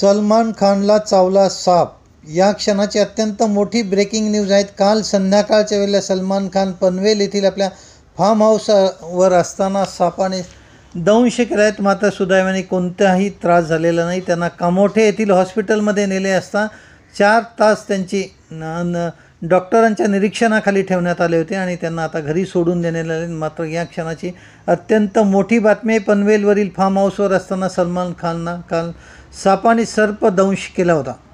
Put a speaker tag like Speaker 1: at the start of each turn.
Speaker 1: सलमान खानला चावला साप या क्षणाची अत्यंत मोठी ब्रेकिंग न्यूज आहेत काल संध्याकाळच्या वेळेला सलमान खान पनवेल येथील आपल्या फार्म हाऊसवर असताना सापाने दंश केला आहेत मात्र सुदैवाने कोणताही त्रास झालेला नाही त्यांना कामोठे येथील हॉस्पिटलमध्ये नेले असता चार तास त्यांची न डॉक्टरांच्या निरीक्षणाखाली ठेवण्यात आले होते आणि त्यांना आता घरी सोडून देण्यात आले मात्र या क्षणाची अत्यंत मोठी बातमी आहे पनवेलवरील फार्म हाऊसवर असताना सलमान खानना काल सापाने सर्पदंश केला होता